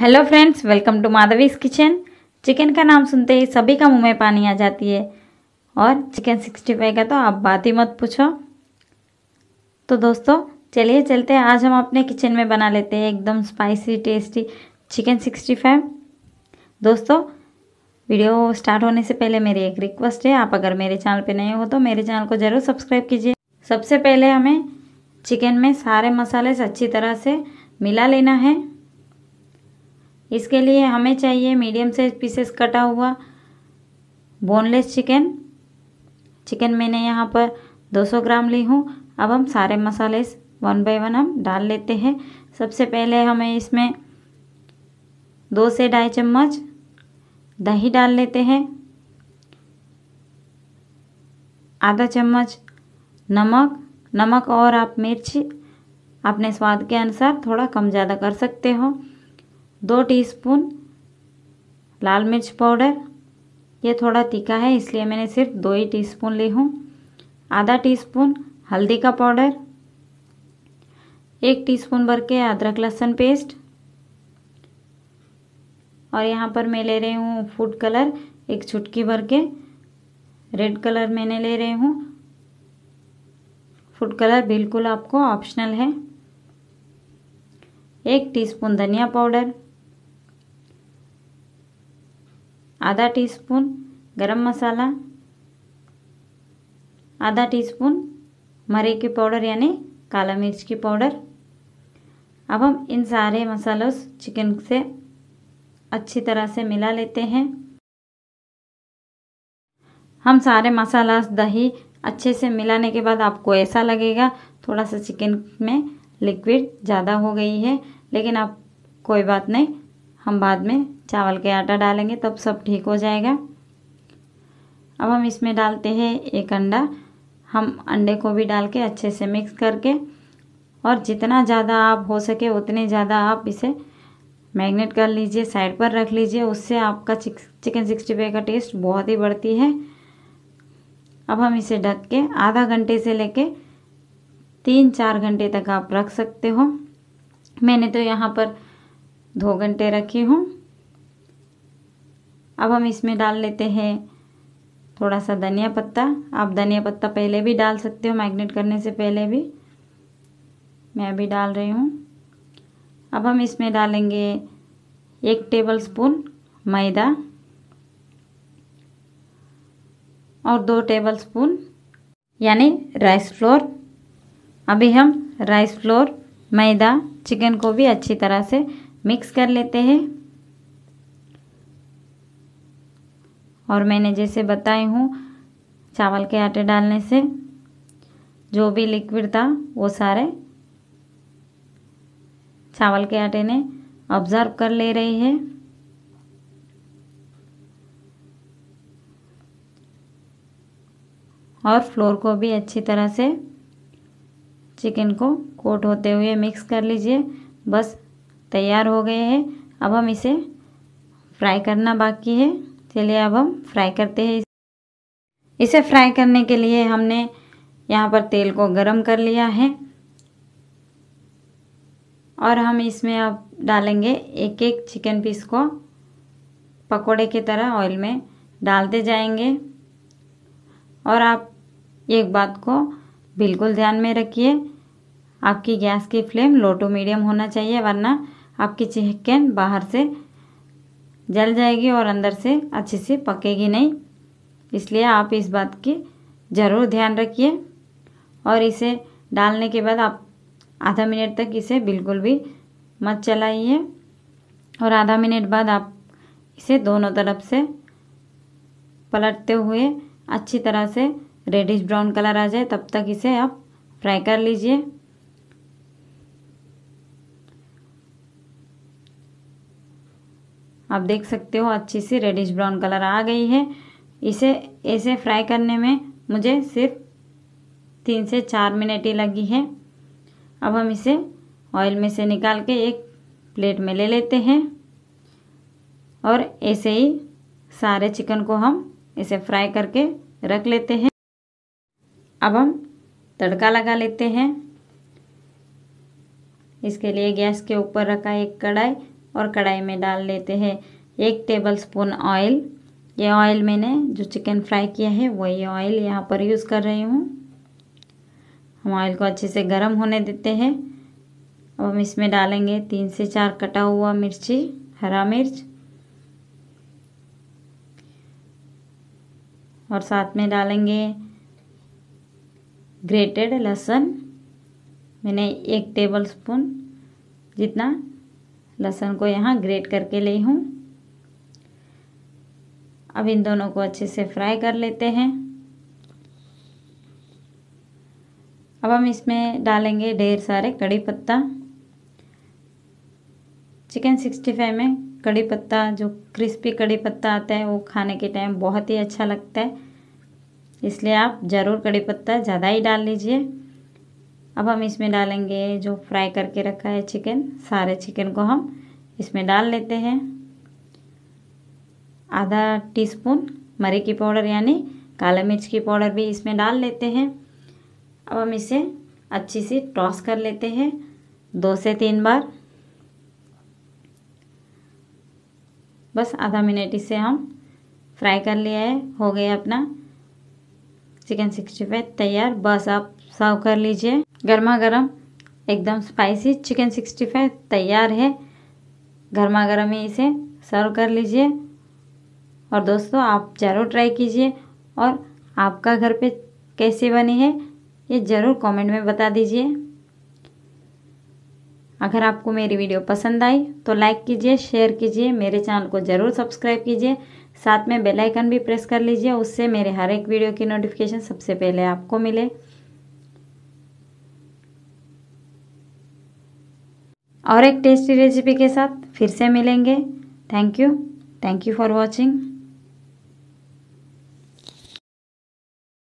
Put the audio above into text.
hello friends welcome to Madhavi's kitchen chicken का नाम सुनते ही सभी का मुंह में पानी आ जाती है और चिकन सिक्सटी फाइव का तो आप बात ही मत पूछो तो दोस्तों चलिए चलते हैं आज हम अपने किचन में बना लेते हैं एकदम spicy tasty chicken sixty five दोस्तों वीडियो स्टार्ट होने से पहले मेरी एक रिक्वेस्ट है आप अगर मेरे चैनल पर नए हो तो मेरे चैनल को ज़रूर सब्सक्राइब कीजिए सबसे पहले हमें चिकन में सारे मसाले अच्छी तरह से मिला लेना है इसके लिए हमें चाहिए मीडियम साइज पीसेस कटा हुआ बोनलेस चिकन चिकन मैंने यहाँ पर 200 ग्राम ली हूँ अब हम सारे मसाले वन बाय वन हम डाल लेते हैं सबसे पहले हमें इसमें दो से ढाई चम्मच दही डाल लेते हैं आधा चम्मच नमक नमक और आप मिर्च अपने स्वाद के अनुसार थोड़ा कम ज़्यादा कर सकते हो दो टीस्पून लाल मिर्च पाउडर ये थोड़ा तीखा है इसलिए मैंने सिर्फ दो ही टीस्पून ली हूँ आधा टीस्पून हल्दी का पाउडर एक टीस्पून भर के अदरक लहसुन पेस्ट और यहाँ पर मैं ले रही हूँ फूड कलर एक छुटकी भर के रेड कलर मैंने ले रही हूँ फूड कलर बिल्कुल आपको ऑप्शनल है एक टीस्पून धनिया पाउडर आधा टीस्पून गरम मसाला आधा टीस्पून मरी की पाउडर यानी काला मिर्च की पाउडर अब हम इन सारे मसालों चिकन से अच्छी तरह से मिला लेते हैं हम सारे मसाला दही अच्छे से मिलाने के बाद आपको ऐसा लगेगा थोड़ा सा चिकन में लिक्विड ज़्यादा हो गई है लेकिन आप कोई बात नहीं हम बाद में चावल के आटा डालेंगे तब सब ठीक हो जाएगा अब हम इसमें डालते हैं एक अंडा हम अंडे को भी डाल के अच्छे से मिक्स करके और जितना ज़्यादा आप हो सके उतने ज़्यादा आप इसे मैग्नेट कर लीजिए साइड पर रख लीजिए उससे आपका चिकन सिक्सटी फाइव का टेस्ट बहुत ही बढ़ती है अब हम इसे ढक के आधा घंटे से लेके तीन चार घंटे तक आप रख सकते हो मैंने तो यहाँ पर दो घंटे रखी हूँ अब हम इसमें डाल लेते हैं थोड़ा सा धनिया पत्ता आप धनिया पत्ता पहले भी डाल सकते हो मैग्नेट करने से पहले भी मैं अभी डाल रही हूँ अब हम इसमें डालेंगे एक टेबल स्पून मैदा और दो टेबल स्पून यानी राइस फ्लोर अभी हम राइस फ्लोर मैदा चिकन को भी अच्छी तरह से मिक्स कर लेते हैं और मैंने जैसे बताई हूँ चावल के आटे डालने से जो भी लिक्विड था वो सारे चावल के आटे ने ऑब्जर्व कर ले रही है और फ्लोर को भी अच्छी तरह से चिकन को कोट होते हुए मिक्स कर लीजिए बस तैयार हो गए हैं अब हम इसे फ्राई करना बाकी है चलिए अब हम फ्राई करते हैं इसे फ्राई करने के लिए हमने यहाँ पर तेल को गरम कर लिया है और हम इसमें अब डालेंगे एक एक चिकन पीस को पकोड़े की तरह ऑयल में डालते जाएंगे और आप एक बात को बिल्कुल ध्यान में रखिए आपकी गैस की फ्लेम लो टू मीडियम होना चाहिए वरना आपकी चिकन बाहर से जल जाएगी और अंदर से अच्छे से पकेगी नहीं इसलिए आप इस बात की ज़रूर ध्यान रखिए और इसे डालने के बाद आप आधा मिनट तक इसे बिल्कुल भी मत चलाइए और आधा मिनट बाद आप इसे दोनों तरफ से पलटते हुए अच्छी तरह से रेडिश ब्राउन कलर आ जाए तब तक इसे आप फ्राई कर लीजिए आप देख सकते हो अच्छी सी रेडिश ब्राउन कलर आ गई है इसे ऐसे फ्राई करने में मुझे सिर्फ तीन से चार मिनट ही लगी है अब हम इसे ऑयल में से निकाल के एक प्लेट में ले लेते हैं और ऐसे ही सारे चिकन को हम इसे फ्राई करके रख लेते हैं अब हम तड़का लगा लेते हैं इसके लिए गैस के ऊपर रखा एक कढ़ाई और कढ़ाई में डाल लेते हैं एक टेबल स्पून ऑयल ये ऑयल मैंने जो चिकन फ्राई किया है वही ऑयल यहाँ पर यूज़ कर रही हूँ हम ऑयल को अच्छे से गर्म होने देते हैं अब हम इसमें डालेंगे तीन से चार कटा हुआ मिर्ची हरा मिर्च और साथ में डालेंगे ग्रेटेड लहसुन मैंने एक टेबल स्पून जितना लहसुन को यहाँ ग्रेट करके ली हूँ अब इन दोनों को अच्छे से फ्राई कर लेते हैं अब हम इसमें डालेंगे ढेर सारे कड़ी पत्ता चिकन सिक्सटी फाइव में कड़ी पत्ता जो क्रिस्पी कड़ी पत्ता आता है वो खाने के टाइम बहुत ही अच्छा लगता है इसलिए आप ज़रूर कड़ी पत्ता ज़्यादा ही डाल लीजिए अब हम इसमें डालेंगे जो फ्राई करके रखा है चिकन सारे चिकन को हम इसमें डाल लेते हैं आधा टीस्पून मरी की पाउडर यानी काला मिर्च की पाउडर भी इसमें डाल लेते हैं अब हम इसे अच्छी सी टॉस कर लेते हैं दो से तीन बार बस आधा मिनट इसे हम फ्राई कर लिया है हो गया अपना चिकन सिक्सटी फाइव तैयार बस आप सर्व कर लीजिए गर्मा गर्म एकदम स्पाइसी चिकन सिक्सटी फाइव तैयार है गर्मा गर्म ही इसे सर्व कर लीजिए और दोस्तों आप ज़रूर ट्राई कीजिए और आपका घर पे कैसे बनी है ये ज़रूर कमेंट में बता दीजिए अगर आपको मेरी वीडियो पसंद आई तो लाइक कीजिए शेयर कीजिए मेरे चैनल को ज़रूर सब्सक्राइब कीजिए साथ में बेल आइकन भी प्रेस कर लीजिए उससे मेरे हर एक वीडियो की नोटिफिकेशन सबसे पहले आपको मिले और एक टेस्टी रेसिपी के साथ फिर से मिलेंगे thank you thank you for watching